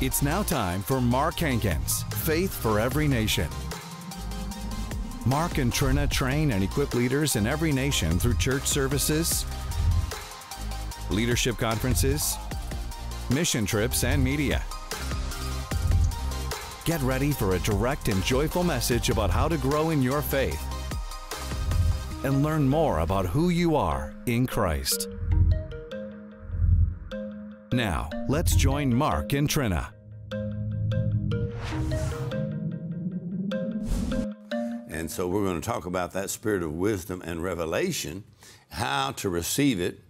It's now time for Mark Hankins, Faith for Every Nation. Mark and Trina train and equip leaders in every nation through church services, leadership conferences, mission trips, and media. Get ready for a direct and joyful message about how to grow in your faith and learn more about who you are in Christ. Now, let's join Mark and Trina. And so we're going to talk about that spirit of wisdom and revelation, how to receive it,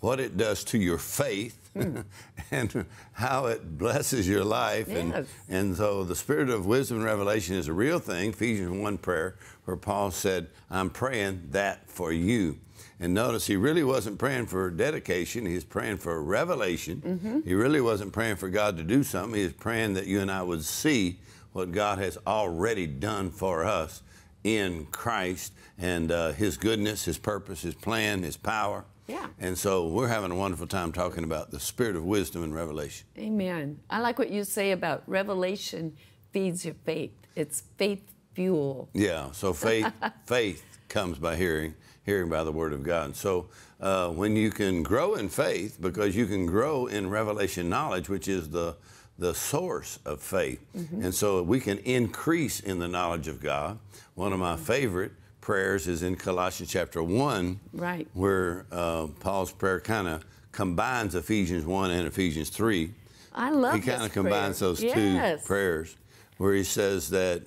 what it does to your faith, mm. and how it blesses your life. Yes. And, and so the spirit of wisdom and revelation is a real thing. Ephesians 1 prayer, where Paul said, I'm praying that for you. And notice he really wasn't praying for dedication, he was praying for revelation. Mm-hmm. He really wasn't praying for God to do something, he was praying that you and I would see what God has already done for us in Christ and uh, His goodness, His purpose, His plan, His power. Yeah. And so we're having a wonderful time talking about the spirit of wisdom and revelation. Amen. I like what you say about revelation feeds your faith. It's faith fuel. Yeah. So faith, faith comes by hearing, hearing by the word of God. So uh, when you can grow in faith, because you can grow in revelation knowledge, which is the the source of faith. Mm-hmm. And so we can increase in the knowledge of God. One of my mm-hmm. favorite prayers is in Colossians chapter 1, right. where uh, Paul's prayer kind of combines Ephesians 1 and Ephesians 3. I love He kind of combines those yes. two prayers where he says that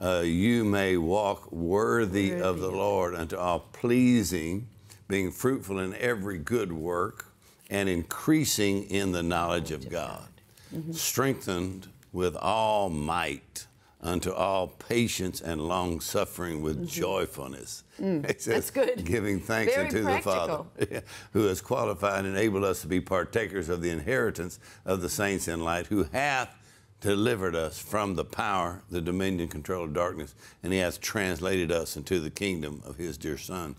uh, you may walk worthy, worthy, of the Lord unto all pleasing, being fruitful in every good work, and increasing in the knowledge of God, mm-hmm. mm-hmm. strengthened with all might unto all patience and long suffering with mm-hmm. joyfulness. Mm, says, that's good. Giving thanks Very unto practical. the Father, who has qualified and enabled us to be partakers of the inheritance of the saints in light, who hath delivered us from the power, the dominion, control of darkness, and He has translated us into the kingdom of His dear Son.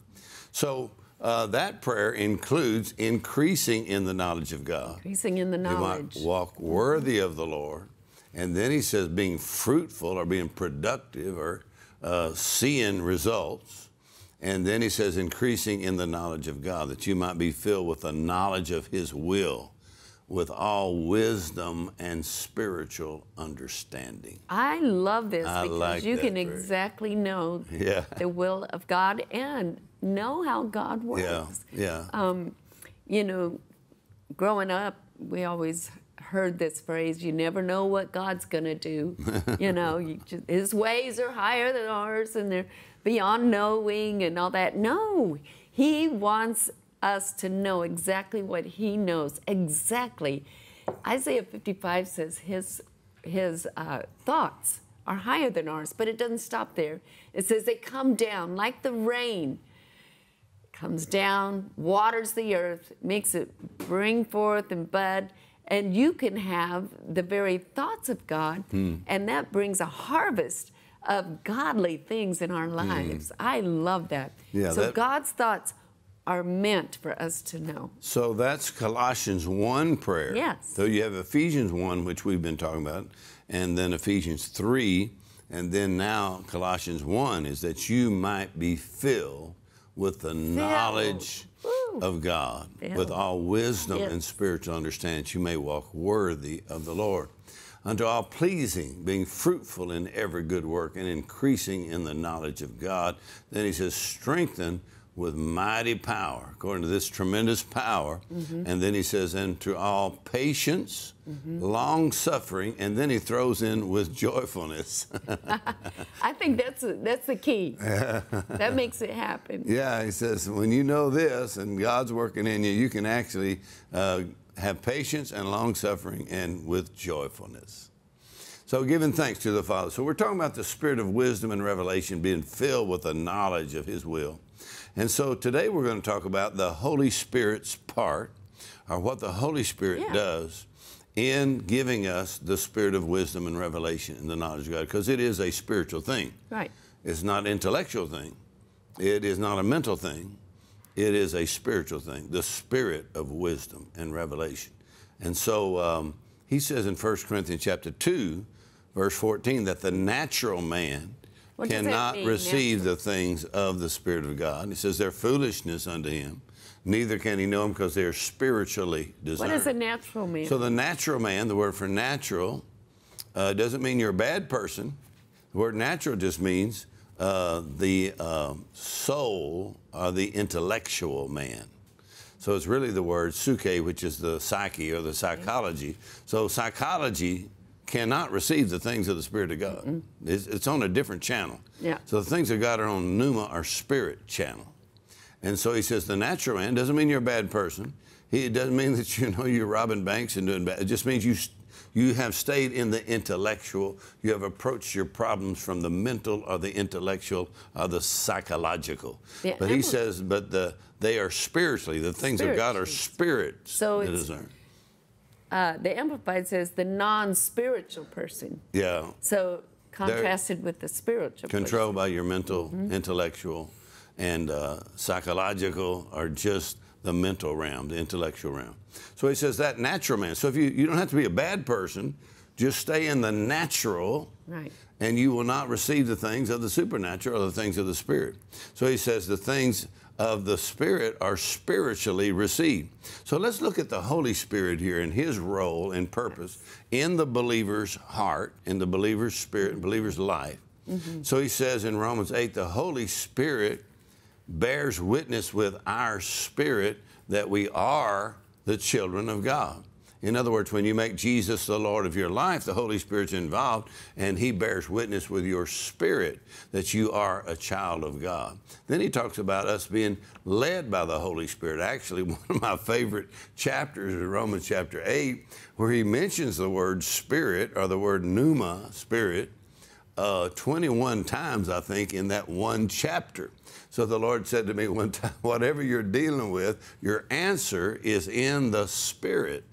So uh, that prayer includes increasing in the knowledge of God. Increasing in the knowledge. You might walk mm-hmm. worthy of the Lord. And then He says being fruitful or being productive or uh, seeing results. And then he says, increasing in the knowledge of God, that you might be filled with the knowledge of his will with all wisdom and spiritual understanding. I love this I because like you can exactly know yeah. the will of God and know how God works. Yeah, yeah. Um, you know, growing up, we always heard this phrase, you never know what God's going to do. you know, you just, his ways are higher than ours and they're beyond knowing and all that. No, he wants us to know exactly what he knows exactly. Isaiah 55 says his, his uh, thoughts are higher than ours, but it doesn't stop there. It says they come down like the rain comes down, waters the earth, makes it bring forth and bud, and you can have the very thoughts of God, mm. and that brings a harvest of godly things in our hmm. lives. Mm. I love that. Yeah, so that... God's thoughts are meant for us to know. So that's Colossians 1 prayer. Yes. So you have Ephesians 1, which we've been talking about, and then Ephesians 3, and then now Colossians 1 is that you might be filled with the filled. knowledge of God, filled. with all wisdom yes. and spiritual understanding, you may walk worthy of the Lord. Unto all pleasing, being fruitful in every good work and increasing in the knowledge of God. Then he says, strengthen with mighty power, according to this tremendous power. Mm-hmm. And then he says, and to all patience, mm-hmm. long suffering, and then he throws in with joyfulness. I think that's that's the key. that makes it happen. Yeah, he says, when you know this and God's working in you, you can actually uh, have patience and long suffering and with joyfulness. So, giving thanks to the Father. So, we're talking about the spirit of wisdom and revelation being filled with the knowledge of His will. And so today we're going to talk about the Holy Spirit's part, or what the Holy Spirit yeah. does in giving us the spirit of wisdom and revelation and the knowledge of God, because it is a spiritual thing. Right. It's not an intellectual thing. It is not a mental thing. It is a spiritual thing, the spirit of wisdom and revelation. And so um, he says in 1 Corinthians chapter 2, verse 14, that the natural man what cannot mean, receive the things of the Spirit of God. He says they're foolishness unto him. Neither can he know them because they are spiritually discerned. does a natural man? So the natural man, the word for natural, uh, doesn't mean you're a bad person. The word natural just means uh, the uh, soul or the intellectual man. So it's really the word suke, which is the psyche or the psychology. So psychology cannot receive the things of the Spirit of God. Mm It's, it's, on a different channel. Yeah. So the things of God are on Numa our spirit channel. And so he says the natural man doesn't mean you're a bad person. He, it doesn't mean that you know you're robbing banks and doing bad. It just means you you have stayed in the intellectual. You have approached your problems from the mental or the intellectual or the psychological. Yeah, but he says, but the, they are spiritually, the things of God are spirit. So it's, uh, the Amplified says the non-spiritual person. Yeah. So contrasted They're with the spiritual. Controlled person. by your mental, mm -hmm. intellectual, and uh, psychological are just the mental realm, the intellectual realm. So he says that natural man. So if you you don't have to be a bad person, just stay in the natural. Right. And you will not receive the things of the supernatural or the things of the spirit. So he says the things of the Spirit are spiritually received. So let's look at the Holy Spirit here and his role and purpose in the believer's heart, in the believer's spirit, and mm-hmm. believer's life. Mm-hmm. So he says in Romans 8, the Holy Spirit bears witness with our spirit that we are the children of God. In other words, when you make Jesus the Lord of your life, the Holy Spirit's involved and He bears witness with your spirit that you are a child of God. Then He talks about us being led by the Holy Spirit. Actually, one of my favorite chapters is Romans chapter 8, where He mentions the word spirit or the word pneuma, spirit, uh, 21 times, I think, in that one chapter. So the Lord said to me one time, whatever you're dealing with, your answer is in the spirit.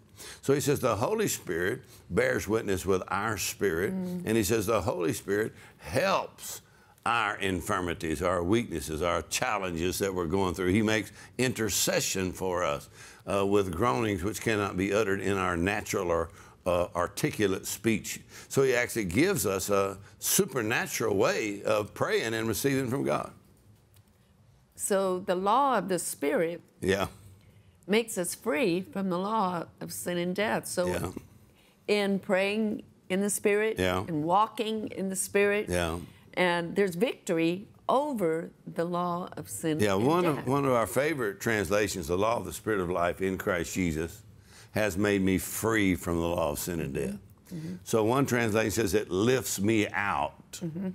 So he says the Holy Spirit bears witness with our spirit, mm. and he says the Holy Spirit helps our infirmities, our weaknesses, our challenges that we're going through. He makes intercession for us uh, with groanings which cannot be uttered in our natural or uh, articulate speech. So he actually gives us a supernatural way of praying and receiving from God. So the law of the Spirit. Yeah makes us free from the law of sin and death. So, yeah. in praying in the Spirit yeah. and walking in the Spirit, yeah. and there's victory over the law of sin. Yeah, one death. of one of our favorite translations, the law of the Spirit of life in Christ Jesus, has made me free from the law of sin and death. Mm -hmm. So one translation says it lifts me out. Mm -hmm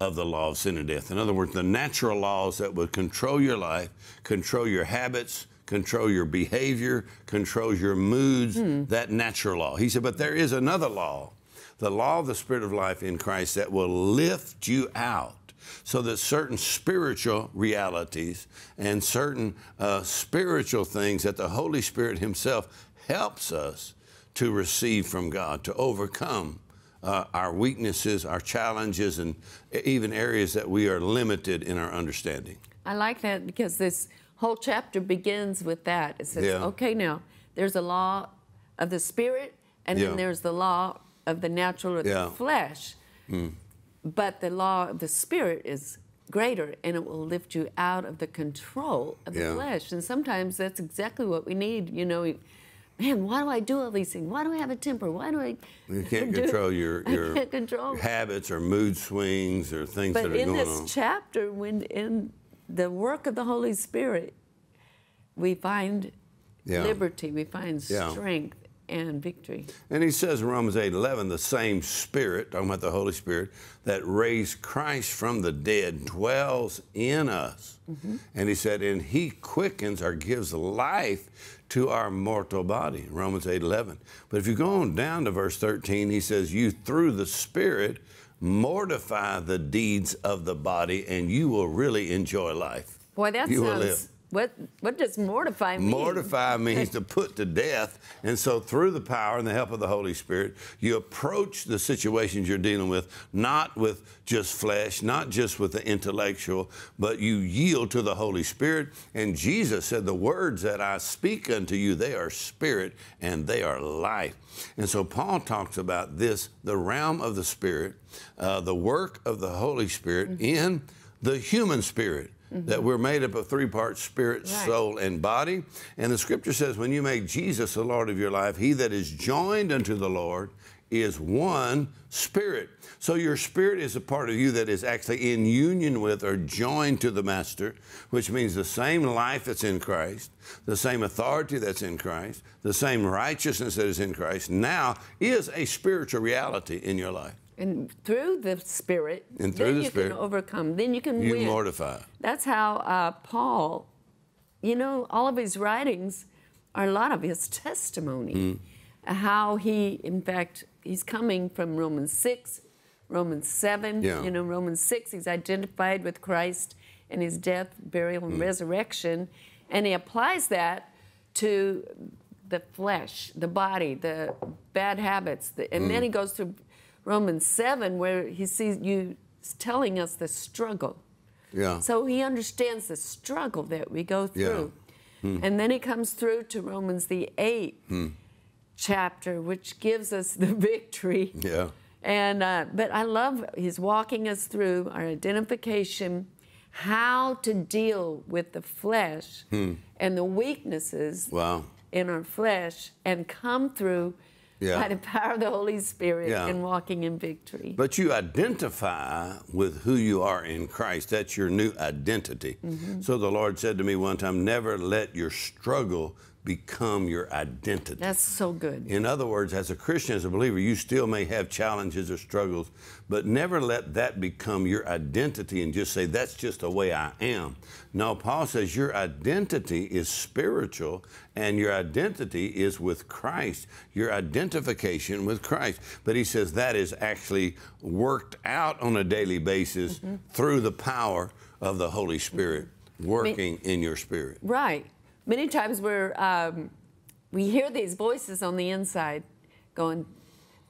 of the law of sin and death. In other words, the natural laws that would control your life, control your habits, control your behavior, controls your moods, hmm. that natural law. He said, but there is another law, the law of the Spirit of life in Christ that will lift you out so that certain spiritual realities and certain uh, spiritual things that the Holy Spirit Himself helps us to receive from God, to overcome uh, our weaknesses, our challenges, and even areas that we are limited in our understanding. I like that because this whole chapter begins with that. It says, yeah. okay, now there's a law of the spirit, and yeah. then there's the law of the natural or yeah. the flesh. Mm. But the law of the spirit is greater, and it will lift you out of the control of the flesh. And sometimes that's exactly what we need. You know, man, why do I do all these things? Why do I have a temper? Why do I? You can't do, control your your control. habits or mood swings or things but that are going on. But in this chapter, when in the work of the Holy Spirit, we find yeah. liberty, we find yeah. strength and victory. And he says in Romans 8 11, the same Spirit, talking about the Holy Spirit, that raised Christ from the dead dwells in us. Mm-hmm. And he said, and he quickens or gives life to our mortal body, Romans 8 11. But if you go on down to verse 13, he says, You through the Spirit mortify the deeds of the body, and you will really enjoy life. Boy, that you sounds what, what does mortify mean? Mortify means to put to death. And so, through the power and the help of the Holy Spirit, you approach the situations you're dealing with, not with just flesh, not just with the intellectual, but you yield to the Holy Spirit. And Jesus said, The words that I speak unto you, they are spirit and they are life. And so, Paul talks about this the realm of the Spirit, uh, the work of the Holy Spirit mm -hmm. in the human spirit mm-hmm. that we're made up of three parts spirit, right. soul, and body. And the scripture says, when you make Jesus the Lord of your life, he that is joined unto the Lord is one spirit. So your spirit is a part of you that is actually in union with or joined to the Master, which means the same life that's in Christ, the same authority that's in Christ, the same righteousness that is in Christ now is a spiritual reality in your life. And through the Spirit, and through the Spirit, overcome. Then you can you win. mortify. That's how uh, Paul. You know, all of his writings are a lot of his testimony. Mm. How he, in fact, he's coming from Romans six, Romans seven. Yeah. You know, Romans six. He's identified with Christ and his death, burial, and mm. resurrection, and he applies that to the flesh, the body, the bad habits, the, and mm. then hmm. he goes through Romans 7, where he sees you telling us the struggle. Yeah. So he understands the struggle that we go through. Yeah. Hmm. And then he comes through to Romans the 8th hmm. chapter, which gives us the victory. Yeah. And uh, but I love he's walking us through our identification, how to deal with the flesh hmm. and the weaknesses wow. in our flesh, and come through yeah. by the power of the Holy Spirit yeah. and walking in victory. But you identify with who you are in Christ. That's your new identity. Mm-hmm. So the Lord said to me one time, never let your struggle become your identity. That's so good. In other words, as a Christian, as a believer, you still may have challenges or struggles, but never let that become your identity and just say, that's just the way I am. No, Paul says your identity is spiritual and your identity is with Christ, your identification with Christ. But he says that is actually worked out on a daily basis mm -hmm. through the power of the Holy Spirit. Mm -hmm. Working I mean, in your spirit. Right many times we're um, we hear these voices on the inside going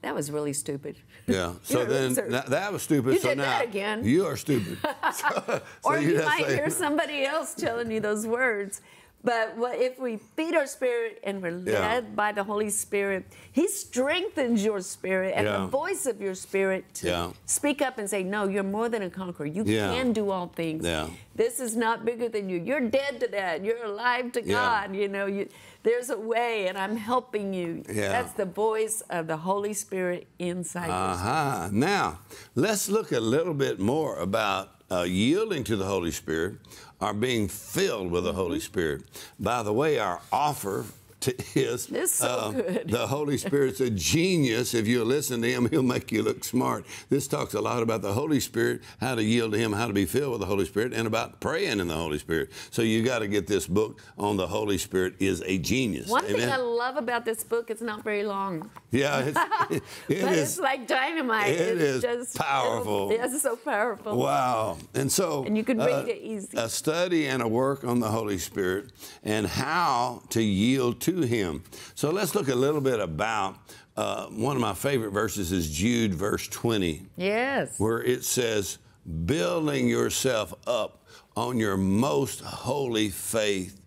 that was really stupid. Yeah. So then that, that was stupid. You so did now that again. You are stupid. so, or you, you might say, hear somebody else telling you those words, but what, if we feed our spirit and we're led yeah. by the Holy Spirit, He strengthens your spirit and yeah. the voice of your spirit to yeah. speak up and say, No, you're more than a conqueror. You can do all things. This is not bigger than you. You're dead to that. You're alive to God. You know, you, there's a way, and I'm helping you. That's the voice of the Holy Spirit inside uh-huh. you. Now, let's look a little bit more about uh, yielding to the Holy Spirit, are being filled with the Holy Spirit. By the way, our offer is so uh, the Holy Spirit's a genius. If you listen to him, he'll make you look smart. This talks a lot about the Holy Spirit, how to yield to him, how to be filled with the Holy Spirit, and about praying in the Holy Spirit. So you got to get this book on the Holy Spirit is a genius. One Amen? thing I love about this book, it's not very long. Yeah, it's, it, it but is, it's like dynamite. It it's is just powerful. it's so powerful. Wow, and so and you can uh, read uh, it easy. A study and a work on the Holy Spirit and how to yield to him. So let's look a little bit about uh, one of my favorite verses is Jude verse 20. Yes. Where it says, building yourself up on your most holy faith,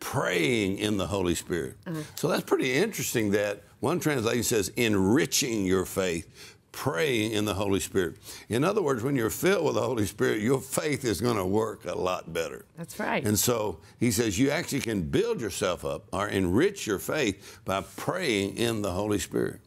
praying in the Holy Spirit. Uh-huh. So that's pretty interesting that one translation says enriching your faith Pray in the Holy Spirit. In other words, when you're filled with the Holy Spirit, your faith is going to work a lot better. That's right. And so he says you actually can build yourself up or enrich your faith by praying in the Holy Spirit.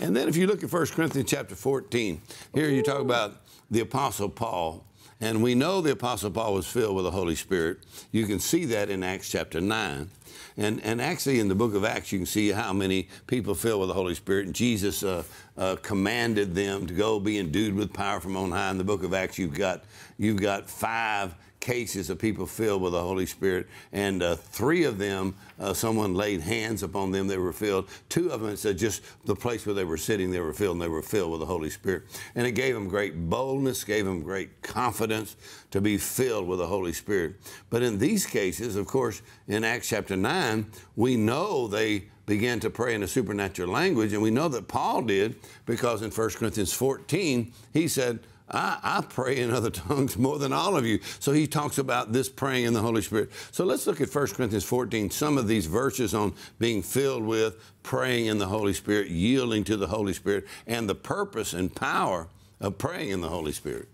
And then if you look at 1 Corinthians chapter 14, here Ooh. you talk about the Apostle Paul. And we know the Apostle Paul was filled with the Holy Spirit. You can see that in Acts chapter 9. And, and actually, in the book of Acts, you can see how many people filled with the Holy Spirit. And Jesus uh, uh, commanded them to go be endued with power from on high. In the book of Acts, you've got, you've got five cases of people filled with the Holy Spirit, and uh, three of them, uh, someone laid hands upon them, they were filled. Two of them said just the place where they were sitting, they were filled, and they were filled with the Holy Spirit. And it gave them great boldness, gave them great confidence to be filled with the Holy Spirit. But in these cases, of course, in Acts chapter 9, we know they began to pray in a supernatural language, and we know that Paul did because in 1 Corinthians 14, he said, I, I, pray in other tongues more than all of you. So he talks about this praying in the Holy Spirit. So let's look at 1 Corinthians 14, some of these verses on being filled with, praying in the Holy Spirit, yielding to the Holy Spirit, and the purpose and power of praying in the Holy Spirit.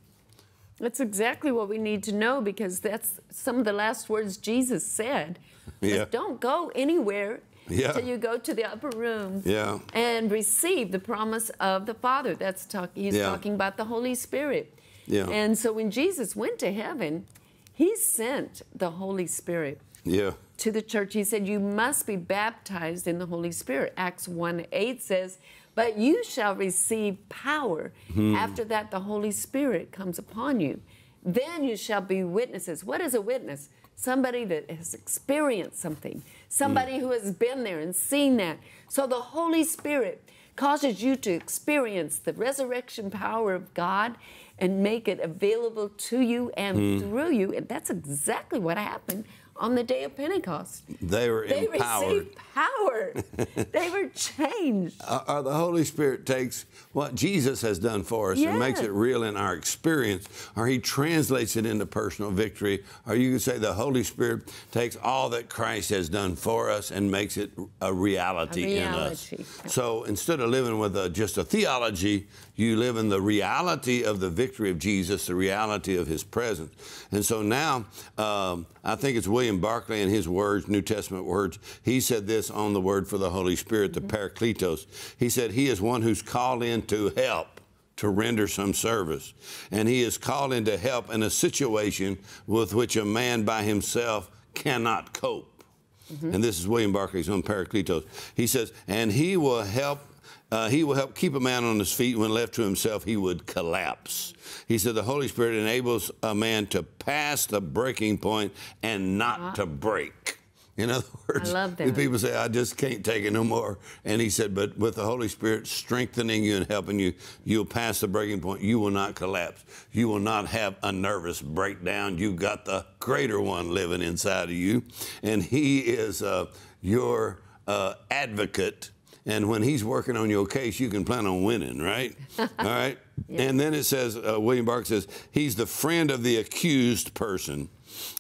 That's exactly what we need to know because that's some of the last words Jesus said. Yeah. Don't go anywhere yeah. you go to the upper room yeah. and receive the promise of the Father. That's talk, he's yeah. talking about the Holy Spirit. Yeah. And so when Jesus went to heaven, he sent the Holy Spirit yeah. to the church. He said, You must be baptized in the Holy Spirit. Acts 1 8 says, But you shall receive power. Hmm. After that, the Holy Spirit comes upon you. Then you shall be witnesses. What is a witness? Somebody that has experienced something, somebody mm. who has been there and seen that. So the Holy Spirit causes you to experience the resurrection power of God and make it available to you and mm. through you. And that's exactly what happened on the day of Pentecost. They were they empowered. received power. they were changed. Uh, uh, the Holy Spirit takes what Jesus has done for us yeah. and makes it real in our experience, or He translates it into personal victory, or you could say the Holy Spirit takes all that Christ has done for us and makes it a reality, a reality. in us. So instead of living with a, just a theology, you live in the reality of the victory of Jesus, the reality of His presence, and so now um, I think it's. William William Barclay, in his words, New Testament words, he said this on the word for the Holy Spirit, the mm -hmm. He said, He is one who's called in to help to render some service. And he is called in to help in a situation with which a man by himself cannot cope. Mm -hmm. And this is William Barclay's own Parakletos. He says, and he will help. Uh, he will help keep a man on his feet when left to himself, he would collapse. He said, The Holy Spirit enables a man to pass the breaking point and not ah. to break. In other words, people say, I just can't take it no more. And he said, But with the Holy Spirit strengthening you and helping you, you'll pass the breaking point. You will not collapse. You will not have a nervous breakdown. You've got the greater one living inside of you. And he is uh, your uh, advocate and when he's working on your case, you can plan on winning, right? All right. And then it says, uh, William Bark says, he's the friend of the accused person.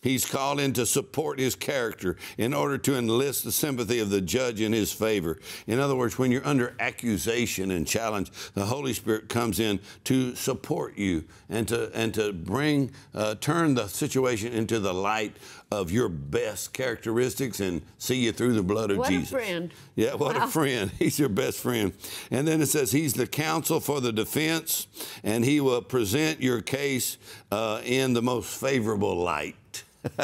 He's called in to support his character in order to enlist the sympathy of the judge in his favor. In other words, when you're under accusation and challenge, the Holy Spirit comes in to support you and to and to bring uh, turn the situation into the light of your best characteristics and see you through the blood of what Jesus. What a friend. Yeah, what wow. a friend. He's your best friend. And then it says, He's the counsel for the defense, and He will present your case uh, in the most favorable light.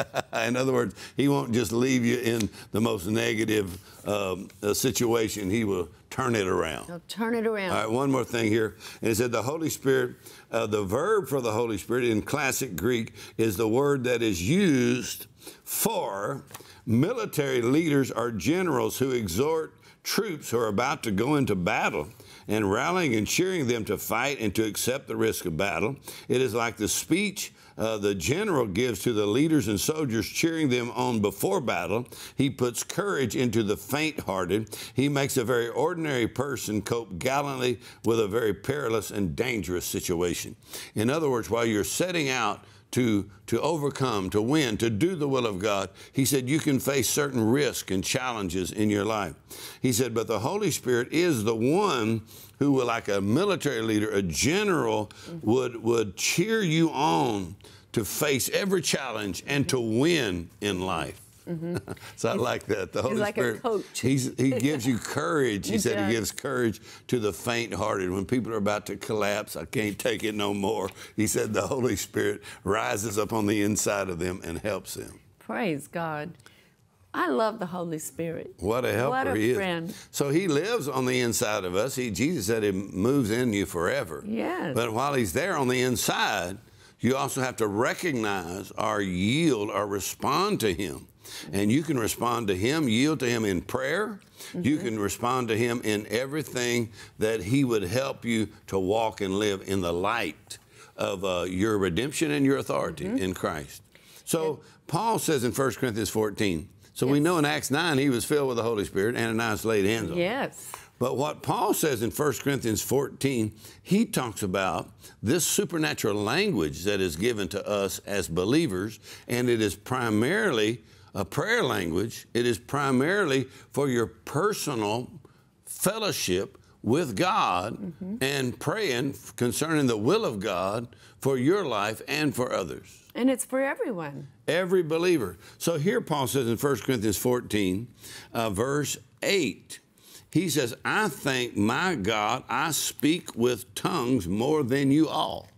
in other words, he won't just leave you in the most negative um, uh, situation. He will turn it around. He'll turn it around. All right, one more thing here. And it said the Holy Spirit, uh, the verb for the Holy Spirit in classic Greek is the word that is used for military leaders are generals who exhort troops who are about to go into battle and rallying and cheering them to fight and to accept the risk of battle. It is like the speech uh, the general gives to the leaders and soldiers, cheering them on before battle. He puts courage into the faint hearted. He makes a very ordinary person cope gallantly with a very perilous and dangerous situation. In other words, while you're setting out to, to overcome, to win, to do the will of God, he said you can face certain risks and challenges in your life. He said, but the Holy Spirit is the one who will, like a military leader, a general, would, would cheer you on to face every challenge and to win in life. Mm-hmm. so I like that. The Holy like Spirit, he gives you courage. He, said does. he gives courage to the faint-hearted. When people are about to collapse, I can't take it no more. He said the Holy Spirit rises up on the inside of them and helps them. Praise God. I love the Holy Spirit. What a helper what a he friend. is. So he lives on the inside of us. He, Jesus said he moves in you forever. Yes. But while he's there on the inside, you also have to recognize or yield or respond to him. And you can respond to Him, yield to Him in prayer. Mm-hmm. You can respond to Him in everything that He would help you to walk and live in the light of uh, your redemption and your authority mm-hmm. in Christ. So yeah. Paul says in 1 Corinthians 14, so yes. we know in Acts 9 he was filled with the Holy Spirit, Ananias laid hands on Yes. But what Paul says in 1 Corinthians 14, he talks about this supernatural language that is given to us as believers, and it is primarily a prayer language, it is primarily for your personal fellowship with God mm-hmm. and praying concerning the will of God for your life and for others. And it's for everyone. Every believer. So here Paul says in 1 Corinthians 14, uh, verse 8, he says, I thank my God I speak with tongues more than you all.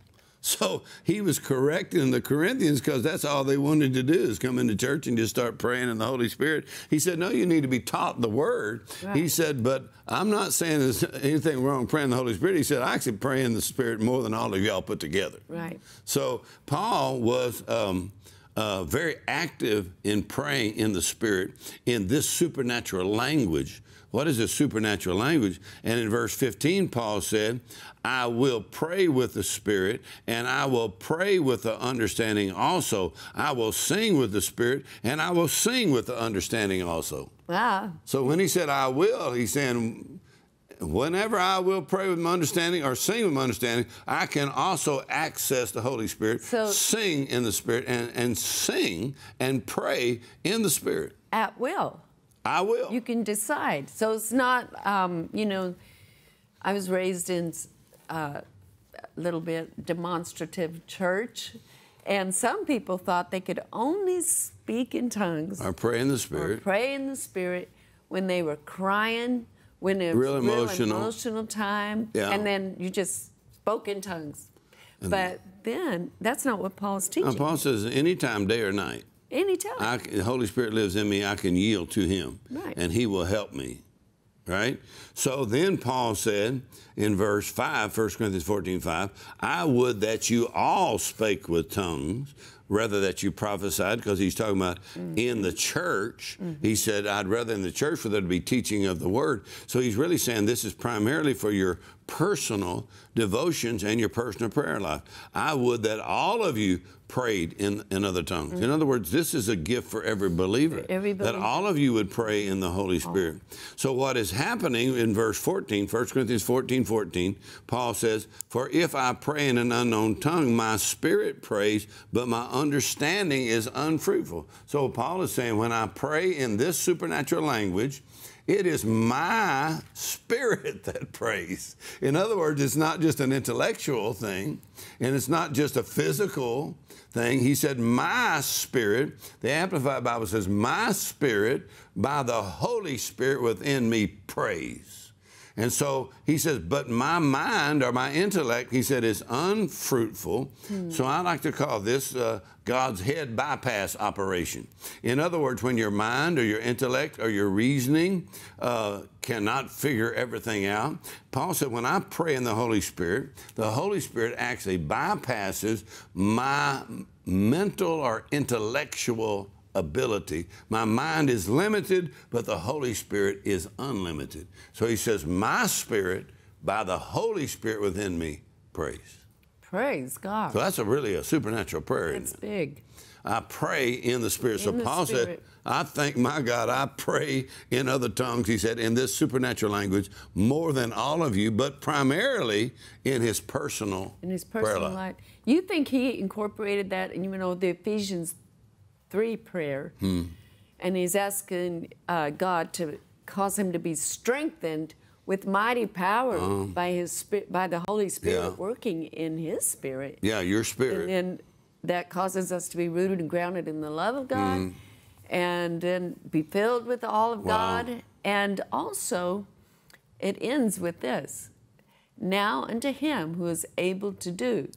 So he was correcting the Corinthians because that's all they wanted to do is come into church and just start praying in the Holy Spirit. He said, No, you need to be taught the word. Right. He said, But I'm not saying there's anything wrong praying the Holy Spirit. He said, I actually pray in the Spirit more than all of y'all put together. Right. So Paul was. Um, uh, very active in praying in the Spirit in this supernatural language what is a supernatural language? And in verse 15, Paul said, I will pray with the Spirit, and I will pray with the understanding also. I will sing with the Spirit, and I will sing with the understanding also. Wow. So when he said, I will, he's saying, whenever I will pray with my understanding or sing with my understanding, I can also access the Holy Spirit, so, sing in the Spirit, and, and sing and pray in the Spirit. At will. I will. You can decide. So it's not, um, you know, I was raised in uh, a little bit demonstrative church, and some people thought they could only speak in tongues. Or pray in the Spirit. Or pray in the Spirit when they were crying, when it was real emotional. emotional time. Yeah. And then you just spoke in tongues. And but then that's not what Paul's teaching. Paul says any time, day or night. Anytime. I, the Holy Spirit lives in me. I can yield to Him. Right. And He will help me. Right? So then Paul said in verse 5, 1 Corinthians 14, 5, I would that you all spake with tongues rather that you prophesied, because he's talking about mm-hmm. in the church. Mm-hmm. He said, I'd rather in the church for there to be teaching of the word. So he's really saying this is primarily for your personal devotions and your personal prayer life. I would that all of you prayed in, in other tongues. Mm -hmm. In other words, this is a gift for every believer, every believer. That all of you would pray in the Holy Spirit. Oh. So what is happening in verse 14, 1 Corinthians 14, 14, Paul says, For if I pray in an unknown tongue, my spirit prays, but my understanding is unfruitful. So Paul is saying, when I pray in this supernatural language, it is my spirit that prays. In other words, it's not just an intellectual thing, and it's not just a physical thing. He said, My spirit, the Amplified Bible says, My spirit by the Holy Spirit within me prays. And so he says, but my mind or my intellect, he said, is unfruitful. Hmm. So I like to call this uh, God's head bypass operation. In other words, when your mind or your intellect or your reasoning uh, cannot figure everything out, Paul said, when I pray in the Holy Spirit, the Holy Spirit actually bypasses my mental or intellectual ability. My mind is limited, but the Holy Spirit is unlimited. So he says, My spirit, by the Holy Spirit within me, prays. Praise God. So that's a really a supernatural prayer. It's it? big. I pray in the Spirit. In so the Paul spirit. said, I thank my God, I pray in other tongues, he said, in this supernatural language, more than all of you, but primarily in his personal In his personal life. life. You think he incorporated that in, you know, the Ephesians three prayer, hmm. and he's asking uh, God to cause him to be strengthened with mighty power um, by his spirit, by the Holy Spirit yeah. working in his spirit. Yeah, your spirit. And that causes us to be rooted and grounded in the love of God, mm. and then be filled with all of wow. God. And also, it ends with this: Now unto Him who is able to do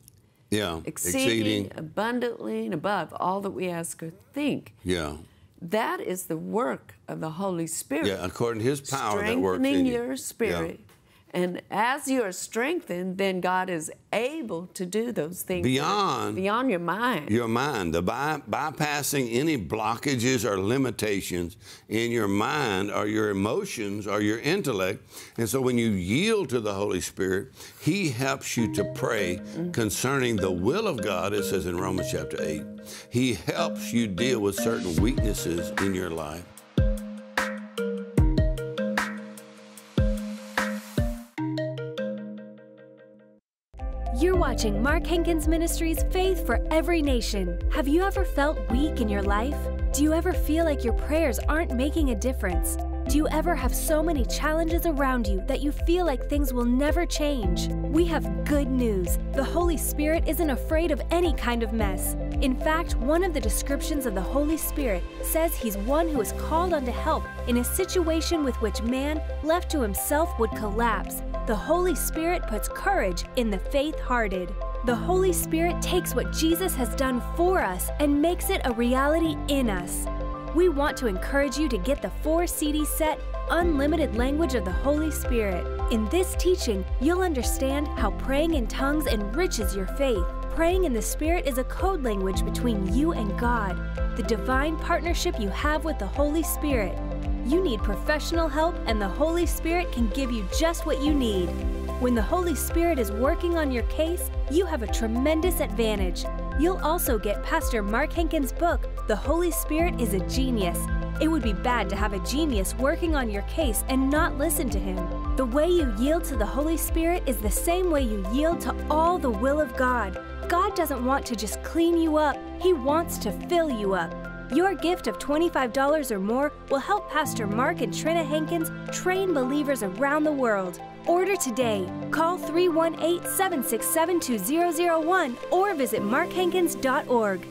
yeah. Exceeding, exceeding abundantly and above all that we ask or think. Yeah. That is the work of the Holy Spirit. Yeah, according to His power that works in your spirit. Yeah and as you are strengthened, then God is able to do those things beyond beyond your mind. Your mind, the by, bypassing any blockages or limitations in your mind or your emotions or your intellect. And so when you yield to the Holy Spirit, he helps you to pray mm -hmm. concerning the will of God, it says in Romans chapter 8. He helps you deal with certain weaknesses in your life. watching Mark Hankins Ministries Faith for Every Nation. Have you ever felt weak in your life? Do you ever feel like your prayers aren't making a difference? Do you ever have so many challenges around you that you feel like things will never change? We have good news. The Holy Spirit isn't afraid of any kind of mess. In fact, one of the descriptions of the Holy Spirit says he's one who is called on to help in a situation with which man, left to himself, would collapse the Holy Spirit puts courage in the faith hearted. The Holy Spirit takes what Jesus has done for us and makes it a reality in us. We want to encourage you to get the four CD set, Unlimited Language of the Holy Spirit. In this teaching, you'll understand how praying in tongues enriches your faith. Praying in the Spirit is a code language between you and God, the divine partnership you have with the Holy Spirit. You need professional help, and the Holy Spirit can give you just what you need. When the Holy Spirit is working on your case, you have a tremendous advantage. You'll also get Pastor Mark Hankins' book, The Holy Spirit is a Genius. It would be bad to have a genius working on your case and not listen to him. The way you yield to the Holy Spirit is the same way you yield to all the will of God. God doesn't want to just clean you up, He wants to fill you up. Your gift of $25 or more will help Pastor Mark and Trina Hankins train believers around the world. Order today. Call 318 767 2001 or visit markhankins.org.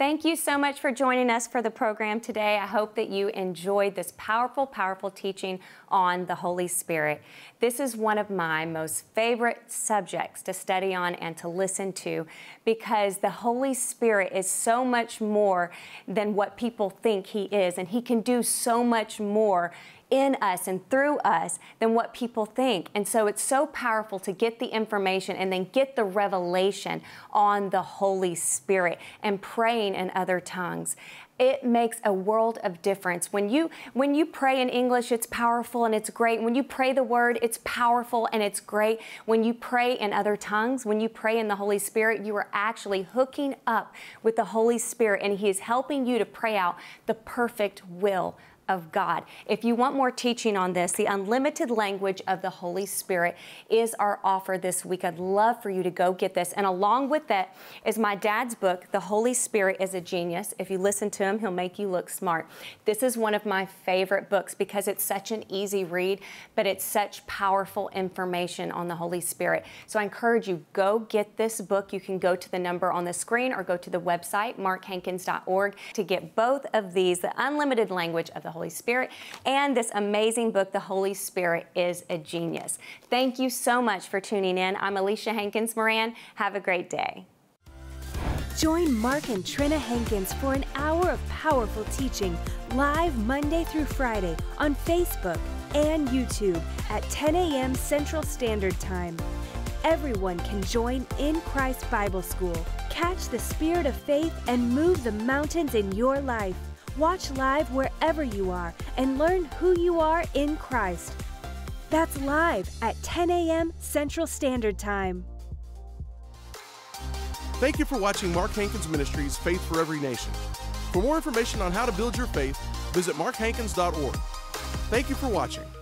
Thank you so much for joining us for the program today. I hope that you enjoyed this powerful, powerful teaching on the Holy Spirit. This is one of my most favorite subjects to study on and to listen to because the Holy Spirit is so much more than what people think He is, and He can do so much more in us and through us than what people think. And so it's so powerful to get the information and then get the revelation on the Holy Spirit and praying in other tongues it makes a world of difference. When you when you pray in English, it's powerful and it's great. When you pray the word, it's powerful and it's great. When you pray in other tongues, when you pray in the Holy Spirit, you are actually hooking up with the Holy Spirit and he is helping you to pray out the perfect will of God. If you want more teaching on this, the unlimited language of the Holy Spirit is our offer this week. I'd love for you to go get this. And along with that is my dad's book, The Holy Spirit is a Genius. If you listen to him, he'll make you look smart. This is one of my favorite books because it's such an easy read, but it's such powerful information on the Holy Spirit. So I encourage you, go get this book. You can go to the number on the screen or go to the website, markhankins.org, to get both of these, the unlimited language of the Holy Holy Spirit, and this amazing book, The Holy Spirit is a Genius. Thank you so much for tuning in. I'm Alicia Hankins Moran. Have a great day. Join Mark and Trina Hankins for an hour of powerful teaching live Monday through Friday on Facebook and YouTube at 10 a.m. Central Standard Time. Everyone can join in Christ Bible School. Catch the spirit of faith and move the mountains in your life. Watch live wherever you are and learn who you are in Christ. That's live at 10 a.m. Central Standard Time. Thank you for watching Mark Hankins Ministries Faith for Every Nation. For more information on how to build your faith, visit markhankins.org. Thank you for watching.